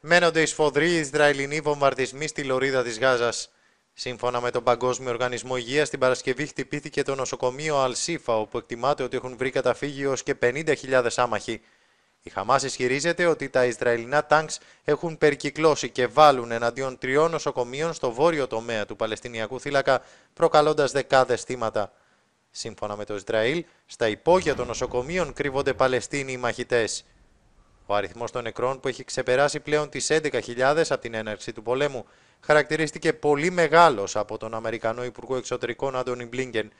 Μένονται οι σφοδροί Ισραηλινοί βομβαρδισμοί στη λωρίδα της Γάζας. Σύμφωνα με τον Παγκόσμιο Οργανισμό Υγείας, την Παρασκευή χτυπήθηκε το νοσοκομείο Αλσίφα, όπου εκτιμάται ότι έχουν βρει καταφύγιο και 50.000 άμαχοι. Η Χαμάς ισχυρίζεται ότι τα Ισραηλινά τάγκ έχουν περικυκλώσει και βάλουν εναντίον τριών νοσοκομείων στο βόρειο τομέα του Παλαιστινιακού θύλακα, προκαλώντας δεκάδες θύματα. Σύμφωνα με το Ισραήλ, στα υπόγεια των νοσοκομείων κρύβονται Παλαιστίνοι μαχητές. Ο αριθμός των νεκρών που έχει ξεπεράσει πλέον τις 11.000 από την έναρξη του πολέμου χαρακτηρίστηκε πολύ μεγάλος από τον Αμερικανό Υπουργό Εξωτερικών Άντωνι Μπλίνκεν.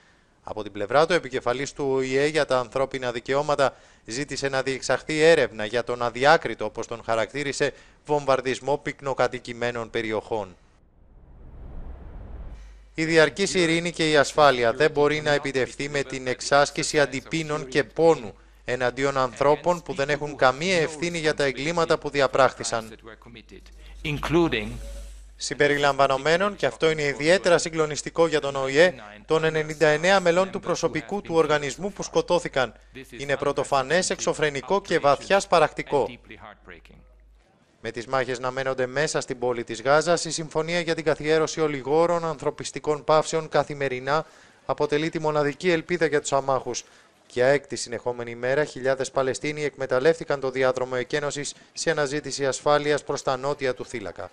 Από την πλευρά του, επικεφαλής του ΟΗΕ για τα ανθρώπινα δικαιώματα ζήτησε να διεξαχθεί έρευνα για τον αδιάκριτο, όπως τον χαρακτήρισε, βομβαρδισμό πυκνοκατοικημένων περιοχών. Η διαρκής ειρήνη και η ασφάλεια δεν μπορεί να επιτευχθεί με την εξάσκηση αντιπίνων και πόνου εναντίον ανθρώπων που δεν έχουν καμία ευθύνη για τα εγκλήματα που διαπράχθησαν συμπεριλαμβανομένων, και αυτό είναι ιδιαίτερα συγκλονιστικό για τον ΟΗΕ, των 99 μελών του προσωπικού του οργανισμού που σκοτώθηκαν. Είναι πρωτοφανές, εξωφρενικό και βαθιάς παρακτικό. Με τις μάχες να μένονται μέσα στην πόλη της Γάζας, η Συμφωνία για την Καθιέρωση Ολιγόρων Ανθρωπιστικών Παύσεων καθημερινά αποτελεί τη μοναδική ελπίδα για τους αμάχους και έκτη συνεχόμενη μέρα, χιλιάδες Παλαιστίνοι εκμεταλλεύτηκαν το διάδρομο εκένωσης σε αναζήτηση ασφάλειας προς τα νότια του θύλακα.